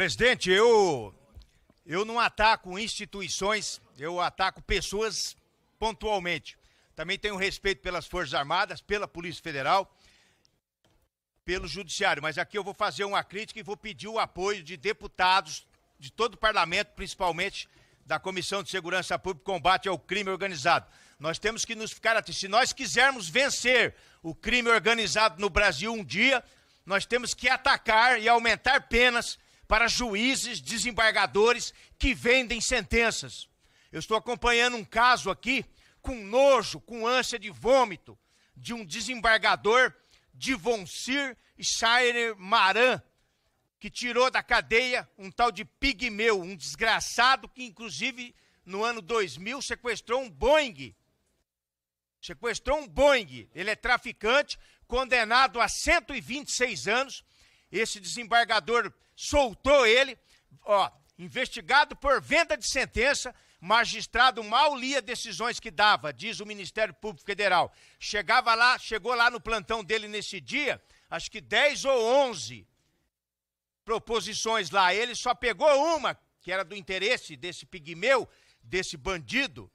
Presidente, eu, eu não ataco instituições, eu ataco pessoas pontualmente. Também tenho respeito pelas Forças Armadas, pela Polícia Federal, pelo Judiciário. Mas aqui eu vou fazer uma crítica e vou pedir o apoio de deputados de todo o parlamento, principalmente da Comissão de Segurança Pública e Combate ao Crime Organizado. Nós temos que nos ficar atentos. Se nós quisermos vencer o crime organizado no Brasil um dia, nós temos que atacar e aumentar penas para juízes, desembargadores que vendem sentenças. Eu estou acompanhando um caso aqui com nojo, com ânsia de vômito, de um desembargador de Vonsir Scheiner Maran, que tirou da cadeia um tal de Pigmeu, um desgraçado que, inclusive, no ano 2000 sequestrou um Boeing. Sequestrou um Boeing. Ele é traficante, condenado a 126 anos esse desembargador soltou ele, ó, investigado por venda de sentença, magistrado mal lia decisões que dava, diz o Ministério Público Federal. Chegava lá, chegou lá no plantão dele nesse dia, acho que 10 ou 11 proposições lá. Ele só pegou uma, que era do interesse desse pigmeu, desse bandido,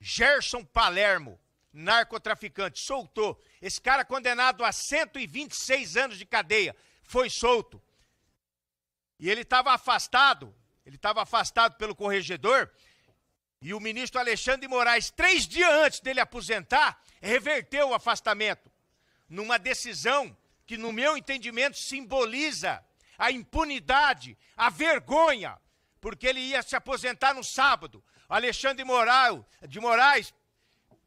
Gerson Palermo, narcotraficante. Soltou. Esse cara condenado a 126 anos de cadeia foi solto. E ele estava afastado, ele estava afastado pelo corregedor, e o ministro Alexandre de Moraes, três dias antes dele aposentar, reverteu o afastamento, numa decisão que, no meu entendimento, simboliza a impunidade, a vergonha, porque ele ia se aposentar no sábado. Alexandre de Moraes, de Moraes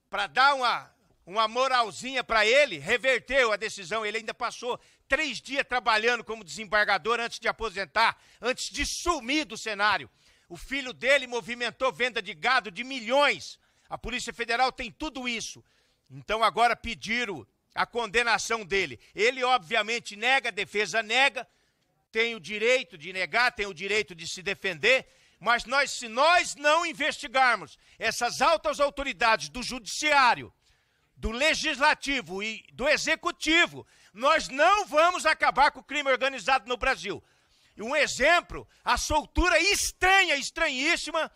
para dar uma, uma moralzinha para ele, reverteu a decisão. Ele ainda passou três dias trabalhando como desembargador antes de aposentar, antes de sumir do cenário. O filho dele movimentou venda de gado de milhões. A Polícia Federal tem tudo isso. Então agora pediram a condenação dele. Ele, obviamente, nega, a defesa nega, tem o direito de negar, tem o direito de se defender, mas nós, se nós não investigarmos essas altas autoridades do judiciário, do legislativo e do executivo, nós não vamos acabar com o crime organizado no Brasil. E um exemplo, a soltura estranha, estranhíssima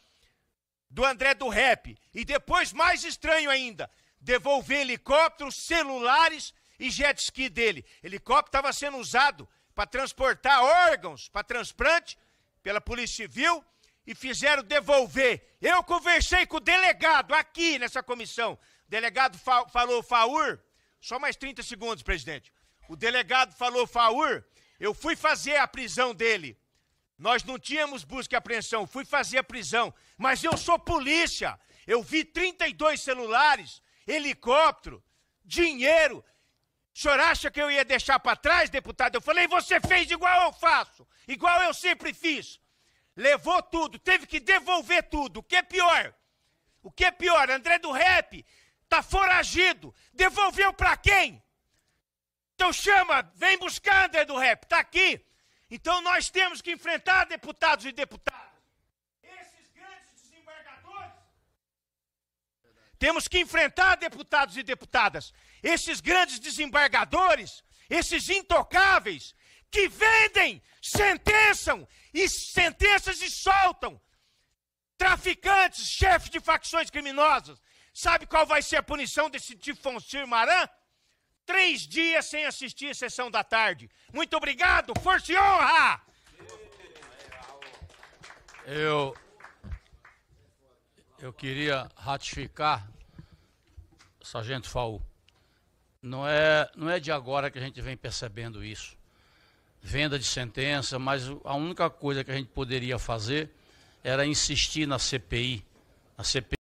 do André do Rap. E depois, mais estranho ainda, devolver helicópteros, celulares e jet ski dele. Helicóptero estava sendo usado para transportar órgãos para transplante pela Polícia Civil e fizeram devolver. Eu conversei com o delegado aqui nessa comissão. O delegado fa falou, Faur, só mais 30 segundos, presidente. O delegado falou, Faur, eu fui fazer a prisão dele. Nós não tínhamos busca e apreensão, fui fazer a prisão. Mas eu sou polícia. Eu vi 32 celulares, helicóptero, dinheiro. O senhor acha que eu ia deixar para trás, deputado? Eu falei, você fez igual eu faço, igual eu sempre fiz. Levou tudo, teve que devolver tudo. O que é pior? O que é pior? André do Rap tá foragido. Devolveu para quem? Então chama, vem buscar André do Rap, tá aqui. Então nós temos que enfrentar deputados e deputadas. Esses grandes desembargadores. Temos que enfrentar deputados e deputadas. Esses grandes desembargadores, esses intocáveis que vendem, sentençam e sentenças e soltam traficantes, chefes de facções criminosas. Sabe qual vai ser a punição desse Tifoncir Maran? Três dias sem assistir a sessão da tarde. Muito obrigado, força e honra! Eu, eu queria ratificar, Sargento Faú. Não é, não é de agora que a gente vem percebendo isso venda de sentença, mas a única coisa que a gente poderia fazer era insistir na CPI. na CPI